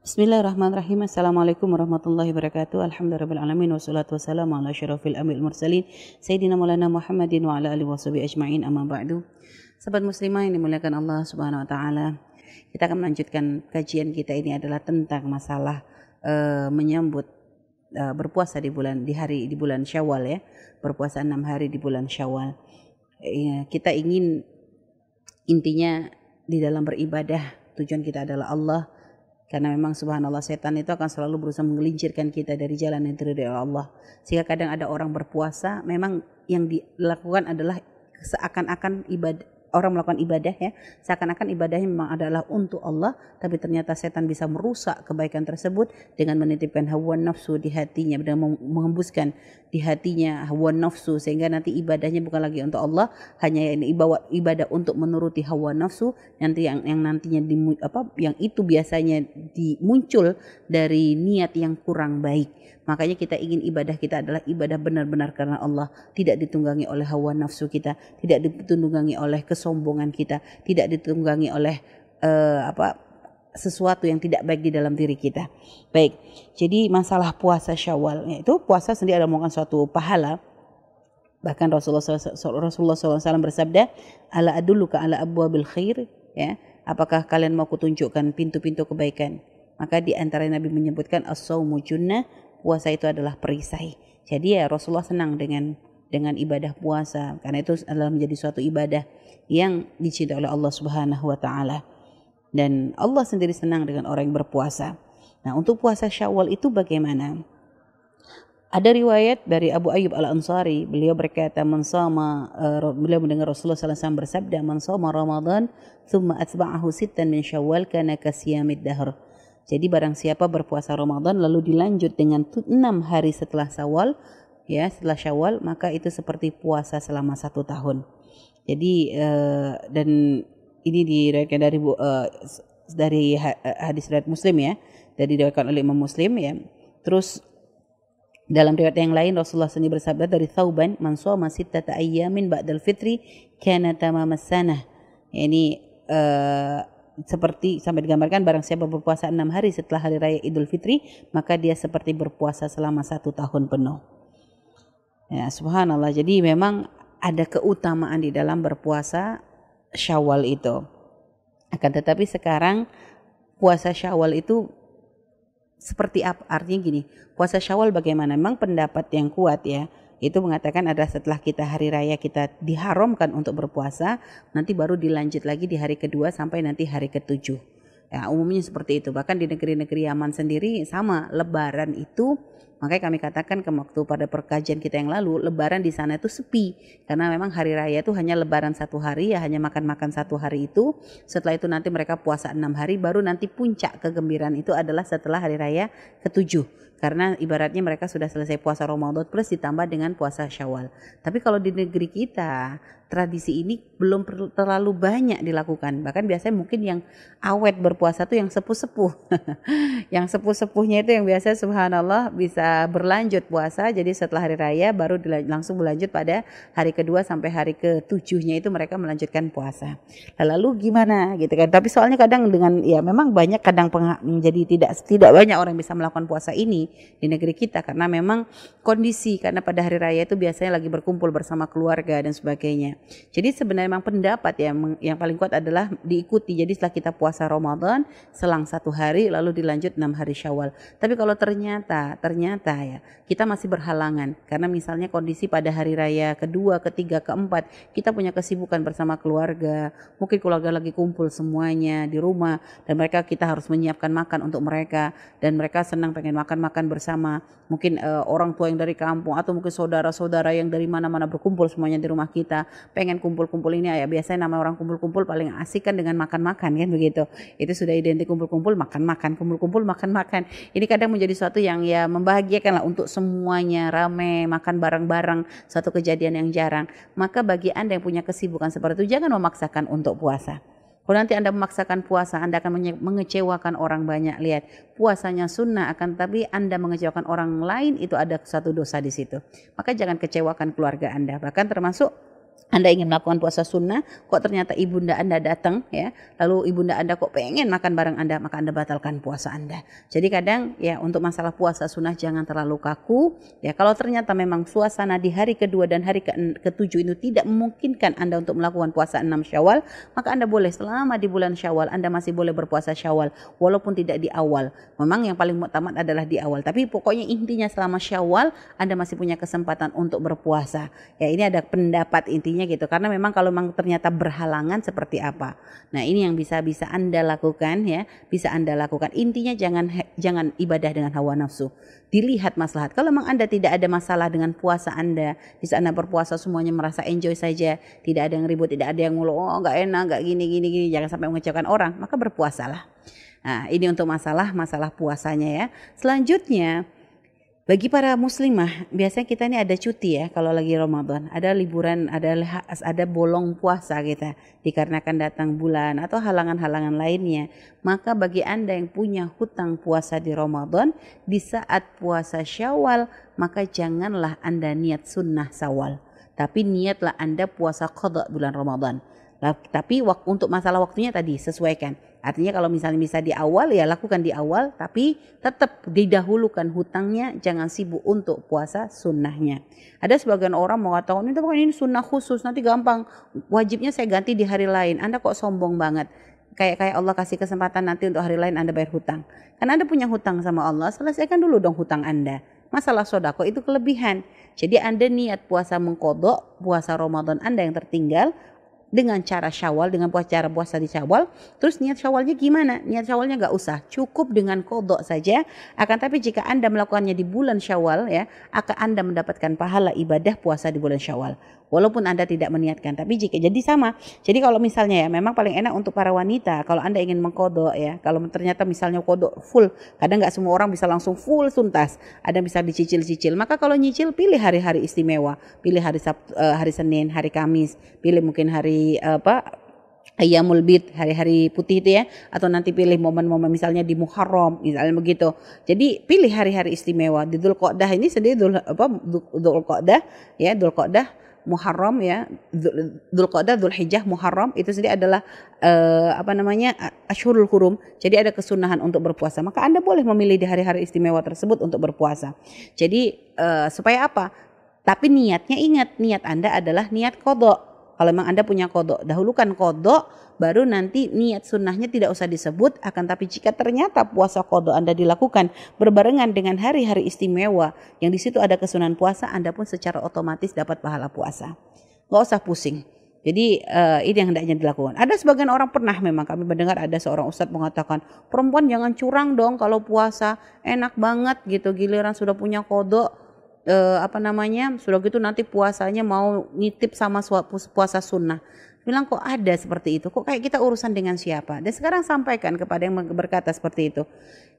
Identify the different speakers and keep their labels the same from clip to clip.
Speaker 1: Bismillahirrahmanirrahim. Assalamualaikum warahmatullahi wabarakatuh. Alhamdulillahirrahmanirrahim. Wassalatu wassalamu ala syarafil amil mursalin. Sayyidina maulana Muhammadin wa ala alihi wa ajma'in amma ba'du. Sahabat muslimah yang dimuliakan Allah subhanahu wa ta'ala. Kita akan melanjutkan kajian kita ini adalah tentang masalah uh, menyambut uh, berpuasa di bulan di hari di bulan Syawal ya. Berpuasa enam hari di bulan Syawal. Uh, kita ingin intinya di dalam beribadah tujuan kita adalah Allah karena memang subhanallah setan itu akan selalu berusaha menggelincirkan kita dari jalan yang terdiri oleh Allah. Sehingga kadang ada orang berpuasa memang yang dilakukan adalah seakan-akan ibadah orang melakukan ibadah ya seakan-akan ibadahnya memang adalah untuk Allah tapi ternyata setan bisa merusak kebaikan tersebut dengan menitipkan hawa nafsu di hatinya dengan menghembuskan di hatinya hawa nafsu sehingga nanti ibadahnya bukan lagi untuk Allah hanya ini ibadah untuk menuruti hawa nafsu nanti yang yang nantinya di, apa yang itu biasanya dimuncul dari niat yang kurang baik makanya kita ingin ibadah kita adalah ibadah benar-benar karena Allah tidak ditunggangi oleh hawa nafsu kita tidak ditunggangi oleh kes kesombongan kita, tidak ditunggangi oleh uh, apa sesuatu yang tidak baik di dalam diri kita. Baik. Jadi masalah puasa Syawal itu puasa sendiri adalah merupakan suatu pahala. Bahkan Rasulullah SAW, bersabda, "Ala adulluka ala abwabil khair?" ya. Apakah kalian mau kutunjukkan pintu-pintu kebaikan? Maka di antara Nabi menyebutkan as-saumu puasa itu adalah perisai. Jadi ya Rasulullah senang dengan dengan ibadah puasa karena itu adalah menjadi suatu ibadah yang dicintai oleh Allah Subhanahu wa taala. Dan Allah sendiri senang dengan orang yang berpuasa. Nah, untuk puasa Syawal itu bagaimana? Ada riwayat dari Abu Ayyub Al Ansari, beliau berkata, sama, uh, beliau mendengar Rasulullah SAW bersabda, man sama Ramadan, thumma atba'ahu sittan min Syawal kana kasiyamid dahr." Jadi barang siapa berpuasa Ramadan lalu dilanjut dengan 6 hari setelah Syawal, ya setelah Syawal maka itu seperti puasa selama satu tahun. Jadi uh, dan ini diriwayatkan dari uh, dari eh, hadis riwayat Muslim ya, dari diriwayatkan oleh Imam Muslim ya. Terus dalam riwayat yang lain Rasulullah sendiri bersabda dari Thauban, "Man shoma sittata ayyamin ba'dal fitri kana Tama Masana. Ini uh, seperti sampai digambarkan barang siapa berpuasa enam hari setelah hari raya Idul Fitri maka dia seperti berpuasa selama satu tahun penuh. Ya, subhanallah. Jadi memang ada keutamaan di dalam berpuasa Syawal itu. Akan tetapi sekarang puasa Syawal itu seperti apa? Artinya gini, puasa Syawal bagaimana? Memang pendapat yang kuat ya itu mengatakan ada setelah kita hari raya kita diharamkan untuk berpuasa, nanti baru dilanjut lagi di hari kedua sampai nanti hari ketujuh. Ya, umumnya seperti itu. Bahkan di negeri-negeri Yaman sendiri sama, lebaran itu Makanya kami katakan ke waktu pada perkajian kita yang lalu, lebaran di sana itu sepi. Karena memang hari raya itu hanya lebaran satu hari, ya hanya makan-makan satu hari itu. Setelah itu nanti mereka puasa enam hari, baru nanti puncak kegembiraan itu adalah setelah hari raya ketujuh. Karena ibaratnya mereka sudah selesai puasa Ramadan plus ditambah dengan puasa syawal. Tapi kalau di negeri kita, tradisi ini belum terlalu banyak dilakukan. Bahkan biasanya mungkin yang awet berpuasa itu yang sepuh-sepuh. yang sepuh-sepuhnya itu yang biasanya subhanallah bisa berlanjut puasa. Jadi setelah hari raya baru langsung berlanjut pada hari kedua sampai hari ketujuhnya itu mereka melanjutkan puasa. Lalu gimana gitu kan? Tapi soalnya kadang dengan ya memang banyak kadang menjadi tidak tidak banyak orang yang bisa melakukan puasa ini di negeri kita karena memang kondisi karena pada hari raya itu biasanya lagi berkumpul bersama keluarga dan sebagainya. Jadi sebenarnya memang pendapat ya yang paling kuat adalah diikuti. Jadi setelah kita puasa Ramadan selang satu hari lalu dilanjut enam hari Syawal. Tapi kalau ternyata ternyata ternyata ya kita masih berhalangan karena misalnya kondisi pada hari raya kedua, ketiga, keempat kita punya kesibukan bersama keluarga, mungkin keluarga lagi kumpul semuanya di rumah dan mereka kita harus menyiapkan makan untuk mereka dan mereka senang pengen makan-makan bersama. Mungkin uh, orang tua yang dari kampung atau mungkin saudara-saudara yang dari mana-mana berkumpul semuanya di rumah kita, pengen kumpul-kumpul ini ya biasanya nama orang kumpul-kumpul paling asik kan dengan makan-makan kan begitu. Itu sudah identik kumpul-kumpul, makan-makan, kumpul-kumpul, makan-makan. Ini kadang menjadi suatu yang ya membahagiakan lah untuk semuanya rame makan bareng-bareng satu kejadian yang jarang maka bagi anda yang punya kesibukan seperti itu jangan memaksakan untuk puasa kalau nanti Anda memaksakan puasa, Anda akan mengecewakan orang banyak. Lihat, puasanya sunnah akan tapi Anda mengecewakan orang lain itu ada satu dosa di situ. Maka jangan kecewakan keluarga Anda. Bahkan termasuk anda ingin melakukan puasa sunnah, kok ternyata ibunda Anda datang ya, lalu ibunda Anda kok pengen makan bareng Anda, maka Anda batalkan puasa Anda. Jadi kadang ya untuk masalah puasa sunnah jangan terlalu kaku. Ya kalau ternyata memang suasana di hari kedua dan hari ke ketujuh itu tidak memungkinkan Anda untuk melakukan puasa enam syawal, maka Anda boleh selama di bulan syawal Anda masih boleh berpuasa syawal walaupun tidak di awal. Memang yang paling utama adalah di awal, tapi pokoknya intinya selama syawal Anda masih punya kesempatan untuk berpuasa. Ya ini ada pendapat inti gitu karena memang kalau memang ternyata berhalangan seperti apa nah ini yang bisa bisa anda lakukan ya bisa anda lakukan intinya jangan jangan ibadah dengan hawa nafsu dilihat maslahat kalau memang anda tidak ada masalah dengan puasa anda bisa anda berpuasa semuanya merasa enjoy saja tidak ada yang ribut tidak ada yang mulu oh nggak enak nggak gini gini gini jangan sampai mengecewakan orang maka berpuasalah nah ini untuk masalah masalah puasanya ya selanjutnya bagi para muslimah, biasanya kita ini ada cuti ya kalau lagi Ramadan. Ada liburan, ada ada bolong puasa kita dikarenakan datang bulan atau halangan-halangan lainnya. Maka bagi Anda yang punya hutang puasa di Ramadan, di saat puasa Syawal, maka janganlah Anda niat sunnah Syawal. Tapi niatlah Anda puasa kodok bulan Ramadan. Tapi untuk masalah waktunya tadi sesuaikan Artinya kalau misalnya bisa di awal ya lakukan di awal tapi tetap didahulukan hutangnya jangan sibuk untuk puasa sunnahnya. Ada sebagian orang mau mengatakan ini bukan ini sunnah khusus nanti gampang wajibnya saya ganti di hari lain. Anda kok sombong banget kayak kayak Allah kasih kesempatan nanti untuk hari lain Anda bayar hutang. Karena Anda punya hutang sama Allah, selesaikan dulu dong hutang Anda. Masalah sodako itu kelebihan. Jadi Anda niat puasa mengkodok, puasa Ramadan Anda yang tertinggal, dengan cara syawal dengan puasa cara puasa di syawal terus niat syawalnya gimana niat syawalnya nggak usah cukup dengan kodok saja akan tapi jika anda melakukannya di bulan syawal ya akan anda mendapatkan pahala ibadah puasa di bulan syawal walaupun anda tidak meniatkan tapi jika jadi sama jadi kalau misalnya ya memang paling enak untuk para wanita kalau anda ingin mengkodok ya kalau ternyata misalnya kodok full kadang nggak semua orang bisa langsung full suntas ada bisa dicicil-cicil maka kalau nyicil pilih hari-hari istimewa pilih hari Sabtu, eh, hari Senin hari Kamis pilih mungkin hari hari apa ayam Bid hari-hari putih itu ya atau nanti pilih momen-momen misalnya di Muharram misalnya begitu. Jadi pilih hari-hari istimewa di Dzulqa'dah ini sendiri Dzul apa Dzulqa'dah ya Dzulqa'dah Muharram ya Dzulqa'dah Dzulhijjah Muharram itu sendiri adalah eh, apa namanya Ashurul Hurum. Jadi ada kesunahan untuk berpuasa. Maka Anda boleh memilih di hari-hari istimewa tersebut untuk berpuasa. Jadi eh, supaya apa? Tapi niatnya ingat niat Anda adalah niat kodok kalau memang Anda punya kodok, dahulukan kodok, baru nanti niat sunnahnya tidak usah disebut. Akan tapi jika ternyata puasa kodok Anda dilakukan berbarengan dengan hari-hari istimewa, yang di situ ada kesunahan puasa, Anda pun secara otomatis dapat pahala puasa. Gak usah pusing. Jadi uh, ini yang hendaknya dilakukan. Ada sebagian orang pernah memang kami mendengar ada seorang ustadz mengatakan perempuan jangan curang dong kalau puasa enak banget gitu giliran sudah punya kodok Eh, apa namanya sudah gitu nanti puasanya mau nitip sama puasa sunnah bilang kok ada seperti itu kok kayak kita urusan dengan siapa dan sekarang sampaikan kepada yang berkata seperti itu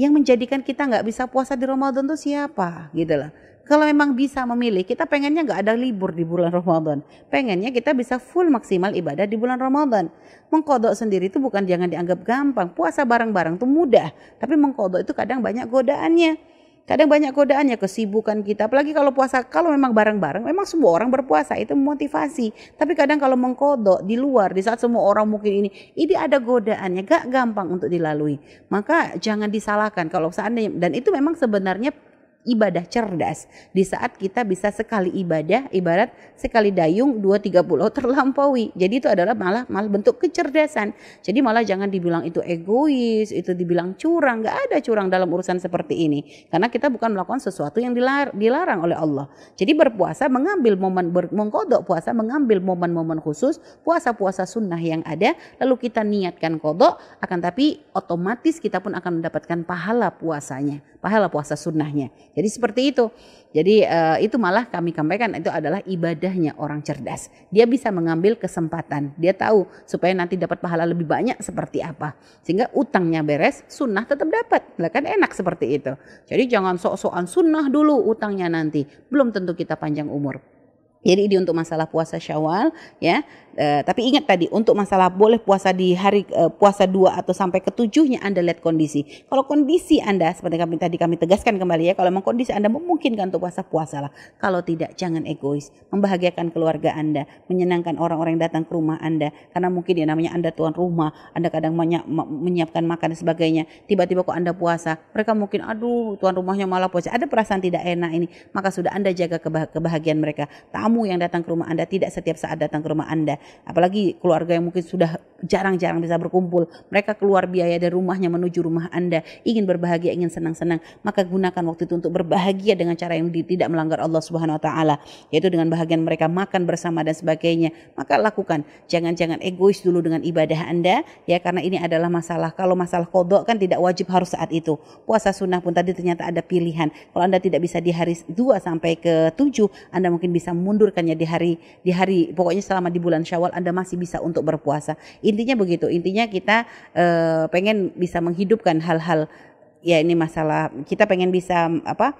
Speaker 1: yang menjadikan kita nggak bisa puasa di Ramadan itu siapa gitu lah kalau memang bisa memilih kita pengennya nggak ada libur di bulan Ramadan pengennya kita bisa full maksimal ibadah di bulan Ramadan mengkodok sendiri itu bukan jangan dianggap gampang puasa bareng-bareng itu mudah tapi mengkodok itu kadang banyak godaannya Kadang banyak godaan ya kesibukan kita. Apalagi kalau puasa, kalau memang bareng-bareng, memang semua orang berpuasa itu memotivasi. Tapi kadang kalau mengkodok di luar, di saat semua orang mungkin ini, ini ada godaannya, gak gampang untuk dilalui. Maka jangan disalahkan kalau seandainya dan itu memang sebenarnya ibadah cerdas. Di saat kita bisa sekali ibadah, ibarat sekali dayung dua tiga pulau terlampaui. Jadi itu adalah malah malah bentuk kecerdasan. Jadi malah jangan dibilang itu egois, itu dibilang curang. nggak ada curang dalam urusan seperti ini. Karena kita bukan melakukan sesuatu yang dilarang oleh Allah. Jadi berpuasa mengambil momen, mengkodok puasa, mengambil momen-momen khusus, puasa-puasa sunnah yang ada, lalu kita niatkan kodok, akan tapi otomatis kita pun akan mendapatkan pahala puasanya, pahala puasa sunnahnya. Jadi seperti itu. Jadi eh, itu malah kami sampaikan itu adalah ibadahnya orang cerdas. Dia bisa mengambil kesempatan. Dia tahu supaya nanti dapat pahala lebih banyak seperti apa. Sehingga utangnya beres, sunnah tetap dapat. Lah kan enak seperti itu. Jadi jangan sok-sokan sunnah dulu utangnya nanti. Belum tentu kita panjang umur. Jadi ini untuk masalah puasa Syawal ya. Eh, tapi ingat tadi untuk masalah boleh puasa di hari uh, puasa dua atau sampai ketujuhnya Anda lihat kondisi. Kalau kondisi Anda seperti kami tadi kami tegaskan kembali ya kalau memang kondisi Anda memungkinkan untuk puasa puasalah. Kalau tidak jangan egois, membahagiakan keluarga Anda, menyenangkan orang-orang yang datang ke rumah Anda karena mungkin ya namanya Anda tuan rumah, Anda kadang menyiapkan makan dan sebagainya. Tiba-tiba kok Anda puasa, mereka mungkin aduh tuan rumahnya malah puasa. Ada perasaan tidak enak ini, maka sudah Anda jaga kebahagiaan mereka. Tamu yang datang ke rumah Anda tidak setiap saat datang ke rumah Anda apalagi keluarga yang mungkin sudah jarang-jarang bisa berkumpul, mereka keluar biaya dari rumahnya menuju rumah Anda, ingin berbahagia, ingin senang-senang, maka gunakan waktu itu untuk berbahagia dengan cara yang tidak melanggar Allah Subhanahu wa taala, yaitu dengan bahagian mereka makan bersama dan sebagainya. Maka lakukan, jangan-jangan egois dulu dengan ibadah Anda ya karena ini adalah masalah. Kalau masalah kodok kan tidak wajib harus saat itu. Puasa sunnah pun tadi ternyata ada pilihan. Kalau Anda tidak bisa di hari 2 sampai ke 7, Anda mungkin bisa mundurkannya di hari di hari pokoknya selama di bulan Syawal Syawal Anda masih bisa untuk berpuasa. Intinya begitu. Intinya kita uh, pengen bisa menghidupkan hal-hal ya ini masalah kita pengen bisa mm, apa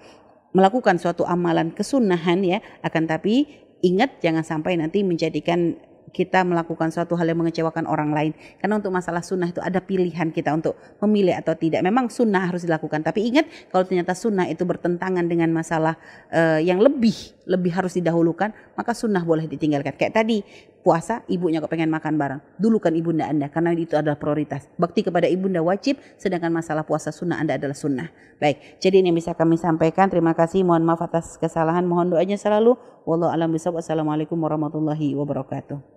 Speaker 1: melakukan suatu amalan kesunahan ya akan tapi ingat jangan sampai nanti menjadikan kita melakukan suatu hal yang mengecewakan orang lain karena untuk masalah sunnah itu ada pilihan kita untuk memilih atau tidak memang sunnah harus dilakukan tapi ingat kalau ternyata sunnah itu bertentangan dengan masalah uh, yang lebih lebih harus didahulukan maka sunnah boleh ditinggalkan kayak tadi puasa, ibunya kok pengen makan bareng. Dulu Dulukan ibunda Anda karena itu adalah prioritas. Bakti kepada ibunda wajib, sedangkan masalah puasa sunnah Anda adalah sunnah. Baik, jadi ini yang bisa kami sampaikan. Terima kasih, mohon maaf atas kesalahan, mohon doanya selalu. Wallahu alam Wassalamualaikum warahmatullahi wabarakatuh.